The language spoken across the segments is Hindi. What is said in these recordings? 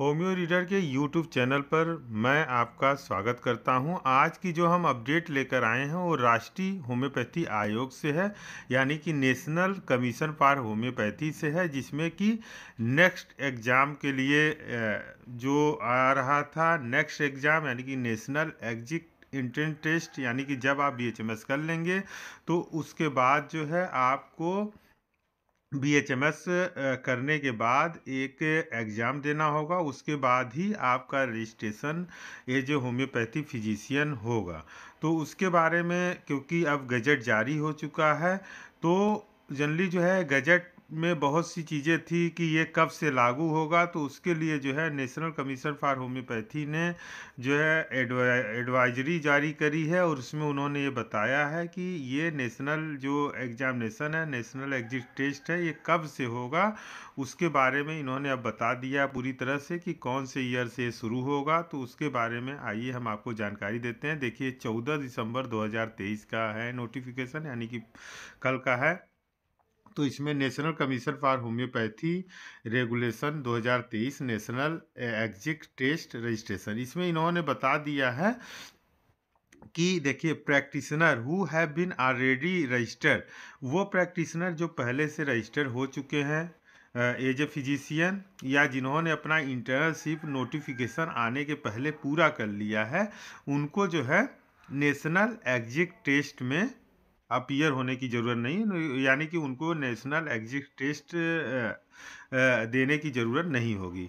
होम्यो रीडर के यूट्यूब चैनल पर मैं आपका स्वागत करता हूं आज की जो हम अपडेट लेकर आए हैं वो राष्ट्रीय होम्योपैथी आयोग से है यानी कि नेशनल कमीशन फॉर होम्योपैथी से है जिसमें कि नेक्स्ट एग्ज़ाम के लिए जो आ रहा था नेक्स्ट एग्ज़ाम यानी कि नेशनल एग्जिट इंट्रेंस टेस्ट यानी कि जब आप बी कर लेंगे तो उसके बाद जो है आपको बी एच एम एस करने के बाद एक एग्ज़ाम देना होगा उसके बाद ही आपका रजिस्ट्रेशन ये जो होम्योपैथी फिजिशियन होगा तो उसके बारे में क्योंकि अब गजट जारी हो चुका है तो जनरली जो है गजट में बहुत सी चीज़ें थी कि ये कब से लागू होगा तो उसके लिए जो है नेशनल कमीशन फॉर होम्योपैथी ने जो है एडवाइजरी जारी करी है और उसमें उन्होंने ये बताया है कि ये नेशनल जो एग्जामिनेशन है नेशनल एग्जिट टेस्ट है ये कब से होगा उसके बारे में इन्होंने अब बता दिया पूरी तरह से कि कौन से ईयर से शुरू होगा तो उसके बारे में आइए हम आपको जानकारी देते हैं देखिए चौदह दिसंबर दो का है नोटिफिकेशन यानी कि कल का है तो इसमें National Commission for Homoeopathy Regulation 2023 National Exit Test registration इसमें इन्होंने बता दिया है कि देखिए practitioner who have been already registered वो प्रैक्टिशनर जो पहले से रजिस्टर हो चुके हैं एज ए फिजिशियन या जिन्होंने अपना इंटर्नशिप नोटिफिकेशन आने के पहले पूरा कर लिया है उनको जो है नेशनल एग्जिट टेस्ट में अपीयर होने की ज़रूरत नहीं यानी कि उनको नेशनल एग्जिट टेस्ट देने की ज़रूरत नहीं होगी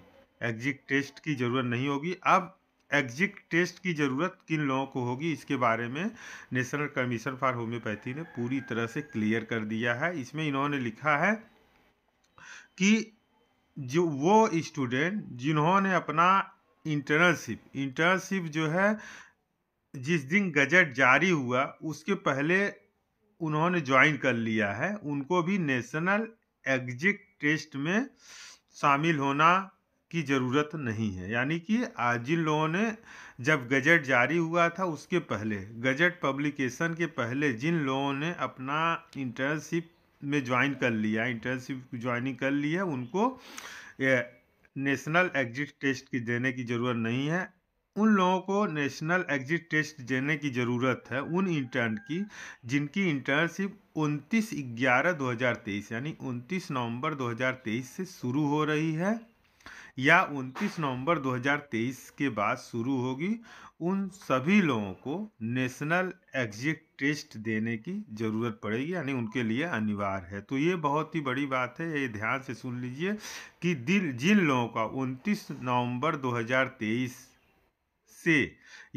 एग्जिट टेस्ट की ज़रूरत नहीं होगी अब एग्जिट टेस्ट की ज़रूरत किन लोगों को होगी इसके बारे में नेशनल कमीशन फॉर होम्योपैथी ने पूरी तरह से क्लियर कर दिया है इसमें इन्होंने लिखा है कि जो वो स्टूडेंट जिन्होंने अपना इंटर्नशिप इंटर्नशिप जो है जिस दिन गजट जारी हुआ उसके पहले उन्होंने ज्वाइन कर लिया है उनको भी नेशनल एग्जिट टेस्ट में शामिल होना की ज़रूरत नहीं है यानी कि आज जिन लोगों ने जब गजट जारी हुआ था उसके पहले गजट पब्लिकेशन के पहले जिन लोगों ने अपना इंटर्नशिप में ज्वाइन कर लिया इंटर्नशिप ज्वाइनिंग कर ली है उनको नेशनल एग्जिट टेस्ट की देने की ज़रूरत नहीं है उन लोगों को नेशनल एग्जिट टेस्ट देने की ज़रूरत है उन इंटर्न की जिनकी इंटर्नशिप उनतीस ग्यारह 2023 यानी उनतीस नवंबर 2023 से शुरू हो रही है या 29 नवंबर 2023 के बाद शुरू होगी उन सभी लोगों को नेशनल एग्जिट टेस्ट देने की ज़रूरत पड़ेगी यानी उनके लिए अनिवार्य है तो ये बहुत ही बड़ी बात है ये ध्यान से सुन लीजिए कि दिल जिन लोगों का 29 नवंबर 2023 से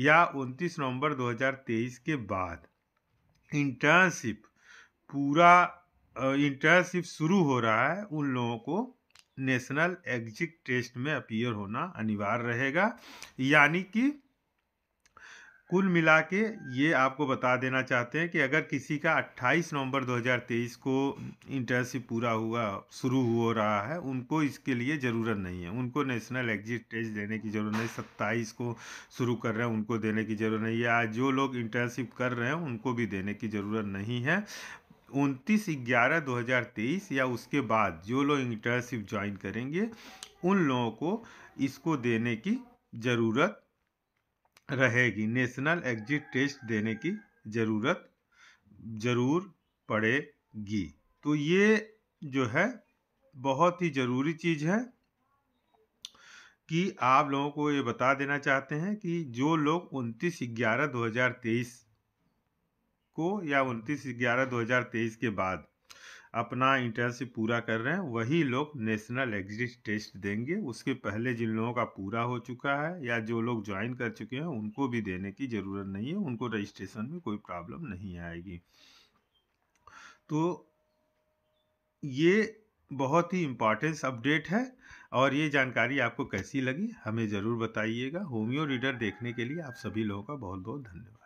या 29 नवंबर 2023 के बाद इंटर्नशिप पूरा इंटर्नशिप शुरू हो रहा है उन लोगों को नेशनल एग्जिट टेस्ट में अपीयर होना अनिवार्य रहेगा यानी कि कुल मिला के ये आपको बता देना चाहते हैं कि अगर किसी का 28 नवंबर 2023 को इंटर्नशिप पूरा हुआ शुरू हो रहा है उनको इसके लिए ज़रूरत नहीं है उनको नेशनल एग्जिट टेस्ट देने की ज़रूरत नहीं सत्ताईस को शुरू कर रहे हैं उनको देने की ज़रूरत नहीं आज जो लोग इंटर्नशिप कर रहे हैं उनको भी देने की ज़रूरत नहीं है उनतीस ग्यारह दो या उसके बाद जो लोग इंटर्नशिप ज्वाइन करेंगे उन लोगों को इसको देने की ज़रूरत रहेगी नेशनल एग्जिट टेस्ट देने की ज़रूरत ज़रूर पड़ेगी तो ये जो है बहुत ही ज़रूरी चीज़ है कि आप लोगों को ये बता देना चाहते हैं कि जो लोग उनतीस ग्यारह दो हज़ार तेईस को या उनतीस ग्यारह दो हज़ार तेईस के बाद अपना इंटर्नशिप पूरा कर रहे हैं वही लोग नेशनल एग्जिट टेस्ट देंगे उसके पहले जिन लोगों का पूरा हो चुका है या जो लोग ज्वाइन कर चुके हैं उनको भी देने की ज़रूरत नहीं है उनको रजिस्ट्रेशन में कोई प्रॉब्लम नहीं आएगी तो ये बहुत ही इम्पॉर्टेंस अपडेट है और ये जानकारी आपको कैसी लगी हमें ज़रूर बताइएगा होमियो रीडर देखने के लिए आप सभी लोगों का बहुत बहुत धन्यवाद